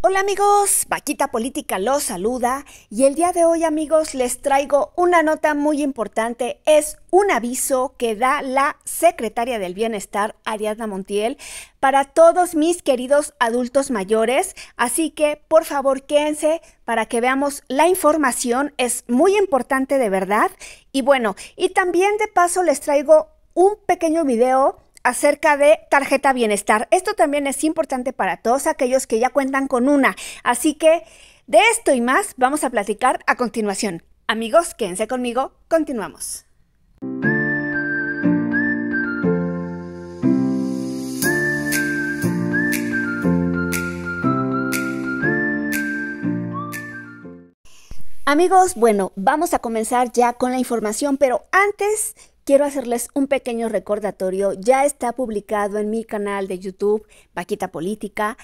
Hola amigos, Vaquita Política los saluda y el día de hoy amigos les traigo una nota muy importante, es un aviso que da la secretaria del Bienestar, Ariadna Montiel, para todos mis queridos adultos mayores, así que por favor quédense para que veamos la información, es muy importante de verdad y bueno, y también de paso les traigo un pequeño video acerca de tarjeta bienestar. Esto también es importante para todos aquellos que ya cuentan con una. Así que de esto y más vamos a platicar a continuación. Amigos, quédense conmigo, continuamos. Amigos, bueno, vamos a comenzar ya con la información, pero antes quiero hacerles un pequeño recordatorio. Ya está publicado en mi canal de YouTube, Paquita Política,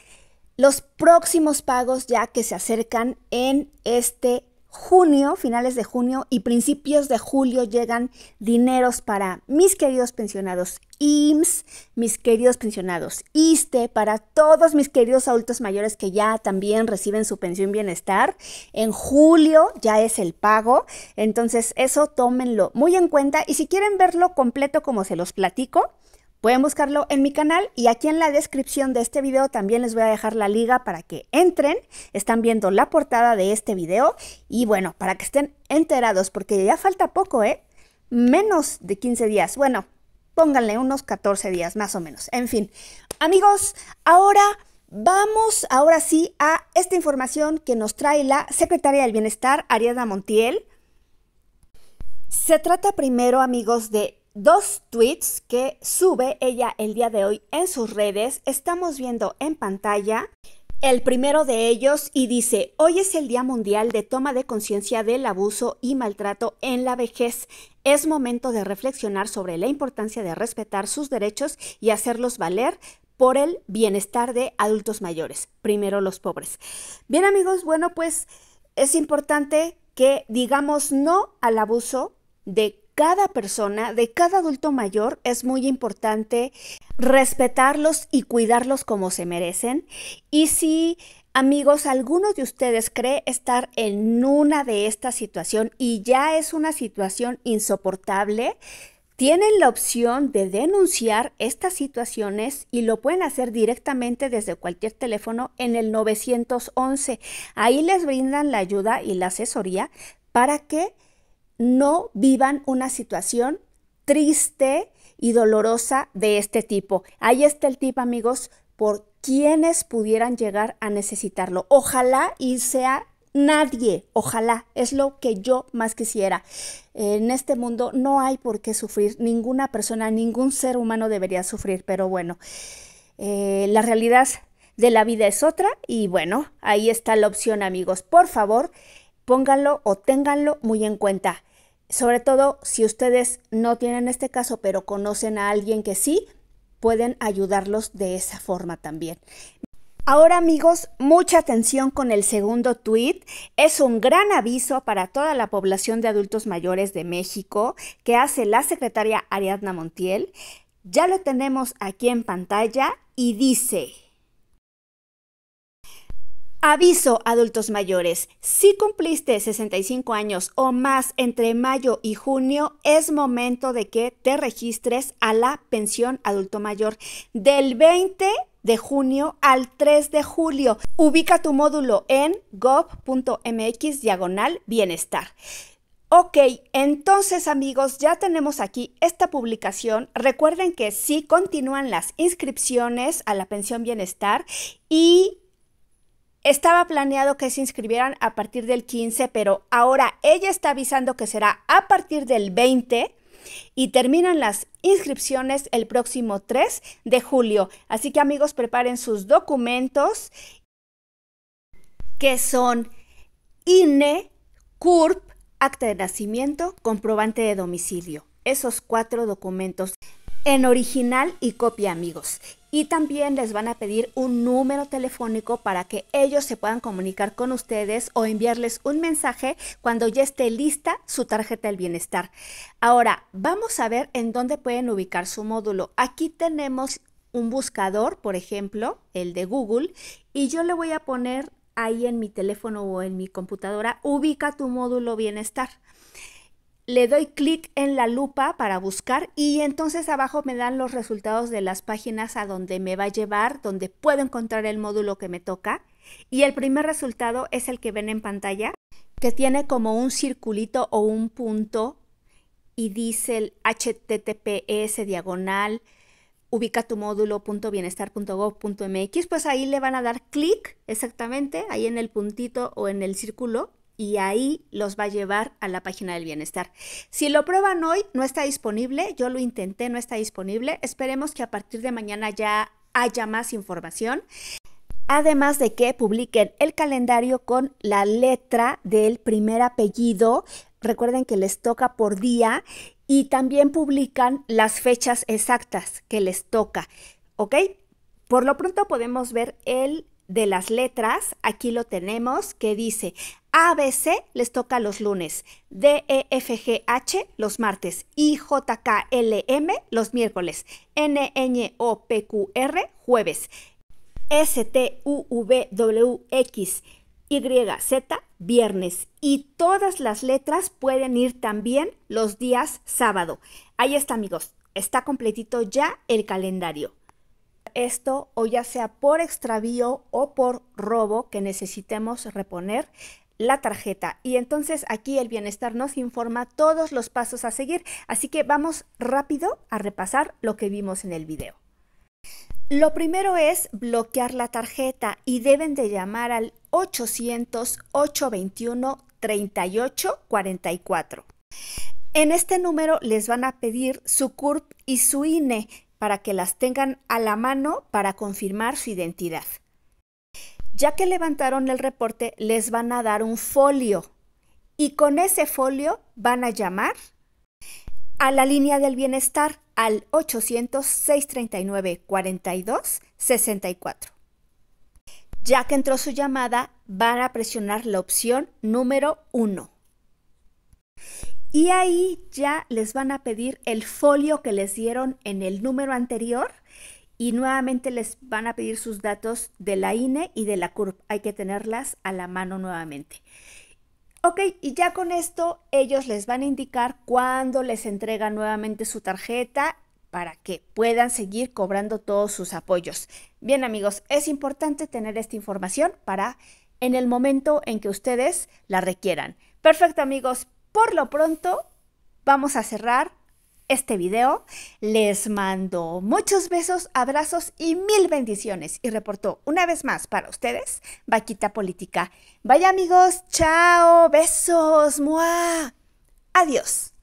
los próximos pagos ya que se acercan en este junio, finales de junio y principios de julio llegan dineros para mis queridos pensionados IMSS, mis queridos pensionados ISTE, para todos mis queridos adultos mayores que ya también reciben su pensión bienestar. En julio ya es el pago, entonces eso tómenlo muy en cuenta y si quieren verlo completo como se los platico, Pueden buscarlo en mi canal y aquí en la descripción de este video también les voy a dejar la liga para que entren. Están viendo la portada de este video y bueno, para que estén enterados porque ya falta poco, ¿eh? Menos de 15 días. Bueno, pónganle unos 14 días más o menos. En fin, amigos, ahora... Vamos ahora sí a esta información que nos trae la secretaria del Bienestar, Ariadna Montiel. Se trata primero, amigos, de dos tweets que sube ella el día de hoy en sus redes. Estamos viendo en pantalla el primero de ellos y dice, hoy es el Día Mundial de Toma de Conciencia del Abuso y Maltrato en la Vejez. Es momento de reflexionar sobre la importancia de respetar sus derechos y hacerlos valer por el bienestar de adultos mayores, primero los pobres. Bien amigos, bueno pues es importante que digamos no al abuso de cada persona, de cada adulto mayor, es muy importante respetarlos y cuidarlos como se merecen. Y si, amigos, alguno de ustedes cree estar en una de estas situaciones y ya es una situación insoportable, tienen la opción de denunciar estas situaciones y lo pueden hacer directamente desde cualquier teléfono en el 911. Ahí les brindan la ayuda y la asesoría para que no vivan una situación triste y dolorosa de este tipo. Ahí está el tip, amigos, por quienes pudieran llegar a necesitarlo. Ojalá y sea nadie, ojalá, es lo que yo más quisiera. En este mundo no hay por qué sufrir, ninguna persona, ningún ser humano debería sufrir, pero bueno, eh, la realidad de la vida es otra y bueno, ahí está la opción amigos. Por favor, pónganlo o ténganlo muy en cuenta. Sobre todo si ustedes no tienen este caso, pero conocen a alguien que sí, pueden ayudarlos de esa forma también. Ahora amigos, mucha atención con el segundo tweet. Es un gran aviso para toda la población de adultos mayores de México que hace la secretaria Ariadna Montiel. Ya lo tenemos aquí en pantalla y dice... Aviso, adultos mayores, si cumpliste 65 años o más entre mayo y junio, es momento de que te registres a la pensión adulto mayor del 20 de junio al 3 de julio. Ubica tu módulo en gov.mx diagonal bienestar. Ok, entonces amigos, ya tenemos aquí esta publicación. Recuerden que sí continúan las inscripciones a la pensión bienestar y estaba planeado que se inscribieran a partir del 15, pero ahora ella está avisando que será a partir del 20 y terminan las inscripciones el próximo 3 de julio. Así que amigos, preparen sus documentos que son INE, CURP, acta de nacimiento, comprobante de domicilio. Esos cuatro documentos en original y copia amigos. Y también les van a pedir un número telefónico para que ellos se puedan comunicar con ustedes o enviarles un mensaje cuando ya esté lista su tarjeta del bienestar. Ahora, vamos a ver en dónde pueden ubicar su módulo. Aquí tenemos un buscador, por ejemplo, el de Google, y yo le voy a poner ahí en mi teléfono o en mi computadora, ubica tu módulo bienestar le doy clic en la lupa para buscar y entonces abajo me dan los resultados de las páginas a donde me va a llevar, donde puedo encontrar el módulo que me toca. Y el primer resultado es el que ven en pantalla, que tiene como un circulito o un punto y dice el https diagonal ubica tu módulo pues ahí le van a dar clic exactamente, ahí en el puntito o en el círculo y ahí los va a llevar a la página del bienestar. Si lo prueban hoy, no está disponible, yo lo intenté, no está disponible. Esperemos que a partir de mañana ya haya más información. Además de que publiquen el calendario con la letra del primer apellido. Recuerden que les toca por día y también publican las fechas exactas que les toca. ¿Ok? Por lo pronto podemos ver el de las letras, aquí lo tenemos, que dice ABC les toca los lunes, DEFGH los martes, IJKLM los miércoles, NNOPQR jueves, STUVWX Z viernes y todas las letras pueden ir también los días sábado. Ahí está amigos, está completito ya el calendario esto o ya sea por extravío o por robo que necesitemos reponer, la tarjeta. Y entonces aquí el bienestar nos informa todos los pasos a seguir, así que vamos rápido a repasar lo que vimos en el video. Lo primero es bloquear la tarjeta y deben de llamar al 800-821-3844. En este número les van a pedir su CURP y su INE para que las tengan a la mano para confirmar su identidad. Ya que levantaron el reporte, les van a dar un folio y con ese folio van a llamar a la línea del bienestar al 800 639 64. Ya que entró su llamada, van a presionar la opción número 1. Y ahí ya les van a pedir el folio que les dieron en el número anterior y nuevamente les van a pedir sus datos de la INE y de la CURP. Hay que tenerlas a la mano nuevamente. Ok, y ya con esto ellos les van a indicar cuándo les entrega nuevamente su tarjeta para que puedan seguir cobrando todos sus apoyos. Bien amigos, es importante tener esta información para en el momento en que ustedes la requieran. Perfecto amigos, por lo pronto vamos a cerrar este video. Les mando muchos besos, abrazos y mil bendiciones. Y reportó una vez más para ustedes, Vaquita Política. Vaya amigos, chao, besos, muah. Adiós.